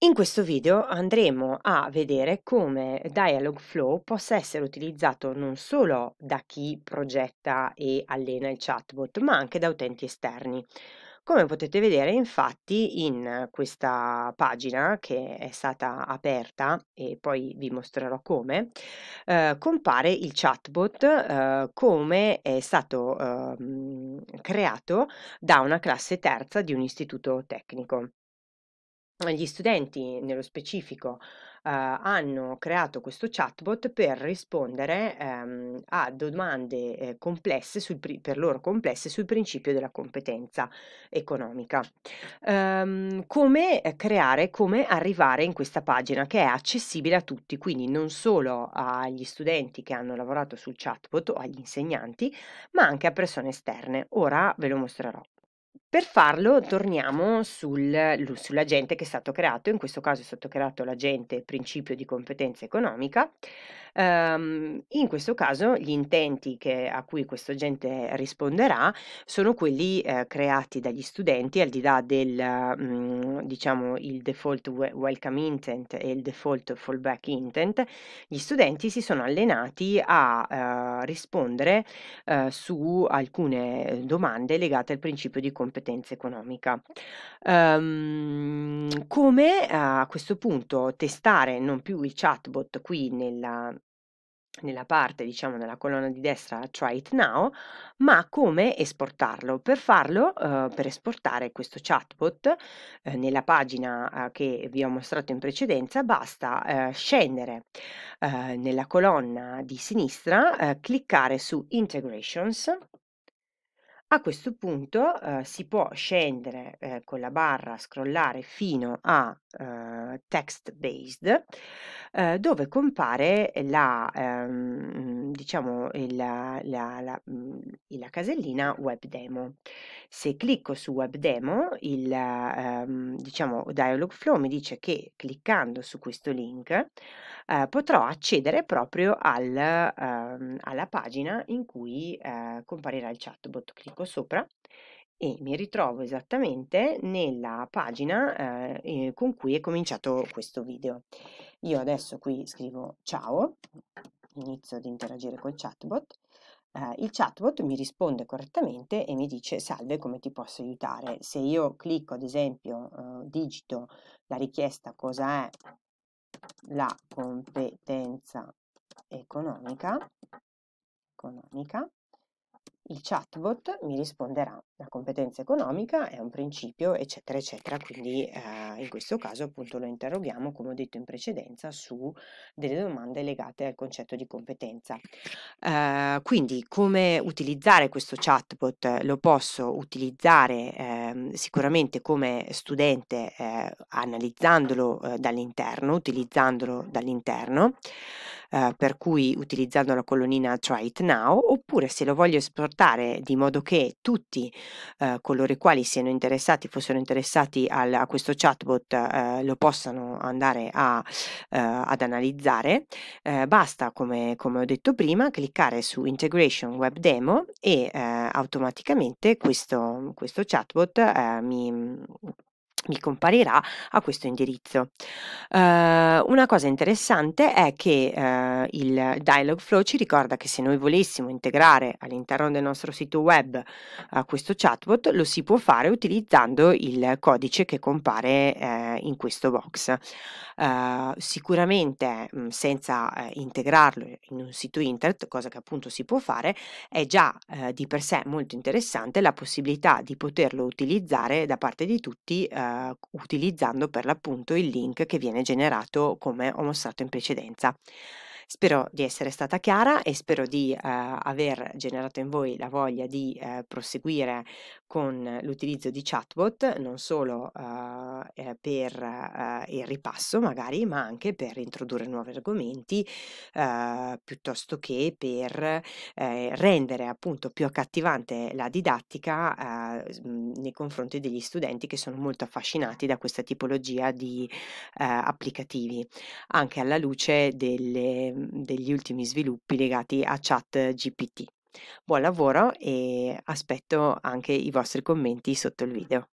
In questo video andremo a vedere come Dialogflow possa essere utilizzato non solo da chi progetta e allena il chatbot, ma anche da utenti esterni. Come potete vedere infatti in questa pagina che è stata aperta e poi vi mostrerò come, eh, compare il chatbot eh, come è stato eh, creato da una classe terza di un istituto tecnico. Eh, gli studenti nello specifico, eh, hanno creato questo chatbot per rispondere ehm, a domande eh, complesse sul, per loro complesse sul principio della competenza economica. Ehm, come eh, creare, come arrivare in questa pagina che è accessibile a tutti, quindi non solo agli studenti che hanno lavorato sul chatbot o agli insegnanti, ma anche a persone esterne. Ora ve lo mostrerò. Per farlo torniamo sul sull'agente che è stato creato, in questo caso è stato creato l'agente principio di competenza economica, ehm, in questo caso gli intenti che, a cui questo agente risponderà sono quelli eh, creati dagli studenti al di là del mh, mm, diciamo il default welcome intent e il default fallback intent, gli studenti si sono allenati a eh, rispondere eh, su alcune eh, domande legate al principio di competenza competenza economica. Um, come a questo punto testare non più il chatbot qui nella, nella parte, diciamo, nella colonna di destra Try cioè It Now, ma come esportarlo. Per farlo, eh, per esportare questo chatbot eh, nella pagina eh, che vi ho mostrato in precedenza, basta eh, scendere eh, nella colonna di sinistra, eh, cliccare su Integrations a questo punto, ehm, si può scendere, ehm, con la barra, scrollare fino a eh, text based eh, dove compare la, ehm, diciamo il, la, la, mm, la, casellina web demo. Se clicco su web demo, il ehm, diciamo, Dialogflow mi dice che cliccando su questo link eh, potrò accedere proprio al, ehm, alla pagina in cui eh, comparirà il chatbot. Clicco sopra e mi ritrovo esattamente nella pagina eh, eh, con cui è cominciato questo video. Io adesso qui scrivo ciao, inizio ad interagire col chatbot, eh, il chatbot mi risponde correttamente e mi dice salve come ti posso aiutare. Se io clicco ad esempio, eh, digito la richiesta cosa è la competenza economica, economica il chatbot mi risponderà. La competenza economica è un principio, eccetera, eccetera. Quindi eh, in questo caso appunto lo interroghiamo, come ho detto in precedenza, su delle domande legate al concetto di competenza. Eh, quindi come utilizzare questo chatbot? Lo posso utilizzare eh, sicuramente come studente eh, analizzandolo eh, dall'interno, utilizzandolo dall'interno. Eh, per cui utilizzando la colonnina Try It Now, oppure se lo voglio esportare di modo che tutti eh, coloro i quali siano interessati, fossero interessati al, a questo chatbot, eh, lo possano andare a, eh, ad analizzare, eh, basta, come, come, ho detto prima, cliccare su Integration Web Demo e automaticamente questo, questo chatbot mi mi comparirà a questo indirizzo. Uh, una cosa interessante è che uh, il Dialogflow ci ricorda che se noi volessimo integrare all'interno del nostro sito web uh, questo chatbot, lo si può fare utilizzando il codice che compare eh, in questo box. Ehm, sicuramente mh, mm, senza eh, integrarlo in un sito internet, cosa che appunto si può fare, è già di per sé molto interessante la possibilità di poterlo utilizzare da parte di tutti eh, utilizzando per l'appunto il link che viene generato come ho mostrato in precedenza. Spero di essere stata chiara e spero di eh, aver generato in voi la voglia di eh, proseguire con l'utilizzo di chatbot, non solo ehm, eh, per ehm, il ripasso magari, ma anche per introdurre nuovi argomenti, ehm, piuttosto che per rendere appunto più accattivante la didattica mhmm, nei confronti degli studenti che sono molto affascinati da questa tipologia di applicativi, anche alla luce delle Ehm, degli ultimi sviluppi legati a chat GPT. Buon lavoro e aspetto anche i vostri commenti sotto il video.